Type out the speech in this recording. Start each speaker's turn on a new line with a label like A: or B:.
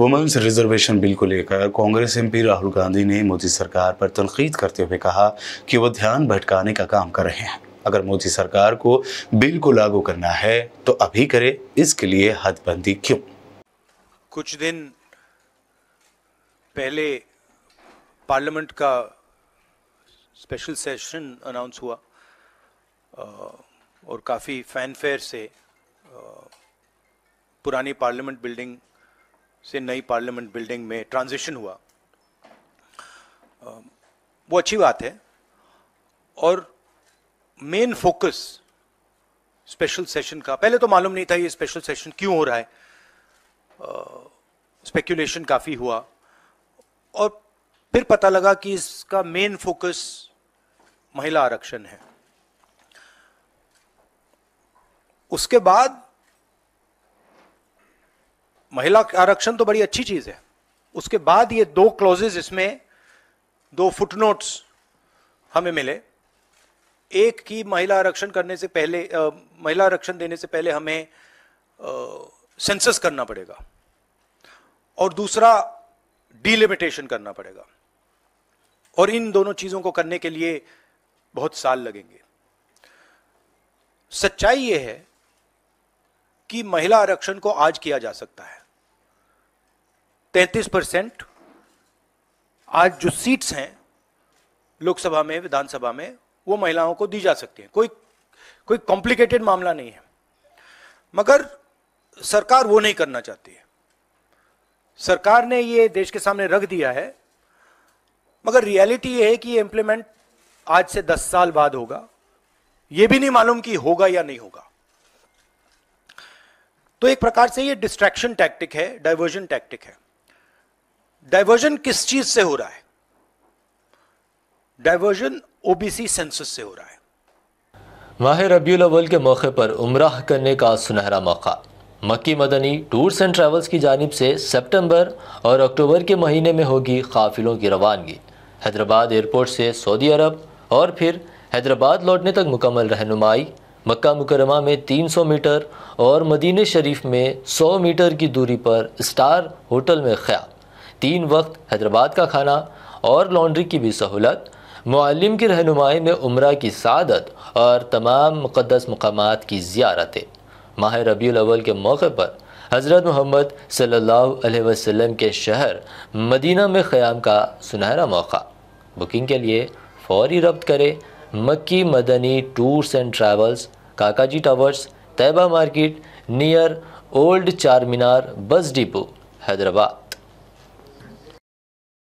A: women's reservation bill को लेकर Congress MP Rahul Gandhi ने मोदी सरकार पर तनकीद करते हुए कहा कि वो ध्यान भटकाने का काम कर रहे हैं अगर मोदी सरकार को बिल को लागू करना है तो अभी करे इसके लिए हदबंदी क्यों कुछ दिन पहले पार्लियामेंट का स्पेशल सेशन अनाउंस हुआ और काफ़ी फैनफेयर से पुरानी पार्लियामेंट बिल्डिंग से नई पार्लियामेंट बिल्डिंग में ट्रांजिशन हुआ वो अच्छी बात है और मेन फोकस स्पेशल सेशन का पहले तो मालूम नहीं था ये स्पेशल सेशन क्यों हो रहा है स्पेकुलेशन uh, काफ़ी हुआ और फिर पता लगा कि इसका मेन फोकस महिला आरक्षण है उसके बाद महिला आरक्षण तो बड़ी अच्छी चीज है उसके बाद ये दो क्लॉजेज इसमें दो फुटनोट्स हमें मिले एक की महिला आरक्षण करने से पहले आ, महिला आरक्षण देने से पहले हमें सेंसस करना पड़ेगा और दूसरा डिलिमिटेशन करना पड़ेगा और इन दोनों चीजों को करने के लिए बहुत साल लगेंगे सच्चाई यह है कि महिला आरक्षण को आज किया जा सकता है तैंतीस परसेंट आज जो सीट्स हैं लोकसभा में विधानसभा में वो महिलाओं को दी जा सकती हैं कोई कोई कॉम्प्लिकेटेड मामला नहीं है मगर सरकार वो नहीं करना चाहती है सरकार ने ये देश के सामने रख दिया है मगर रियलिटी ये है कि ये इम्प्लीमेंट आज से दस साल बाद होगा ये भी नहीं मालूम कि होगा या नहीं होगा तो एक प्रकार से ये डिस्ट्रैक्शन टैक्टिक है डाइवर्जन टैक्टिक है डायवर्जन किस चीज से हो रहा है डायवर्जन ओबीसी सेंसस से हो रहा है
B: माह रबी अव्वल के मौके पर उमराह करने का सुनहरा मौका मक्की मदनी टूर्स एंड ट्रैवल्स की जानब से सितंबर और अक्टूबर के महीने में होगी काफिलों की रवानगी हैदराबाद एयरपोर्ट से सऊदी अरब और फिर हैदराबाद लौटने तक मुकम्मल रहनुमाई मक्का मुकरमा में 300 मीटर और मदीने शरीफ में 100 मीटर की दूरी पर स्टार होटल में ख्याल तीन वक्त हैदराबाद का खाना और लॉन्ड्री की भी सहूलत मालम की रहनुमाई में उम्र की सदत और तमाम मुक़दस मकाम की ज्यारतें माह रबी अवल के मौके पर हज़रत मोहम्मद सल्लल्लाहु वसल्लम के शहर मदीना में क़्याम का सुनहरा मौका बुकिंग के लिए फौरी रब्त करें Makki Madani tours and travels Kakaji towers Taiba market near old Char Minar bus depot Hyderabad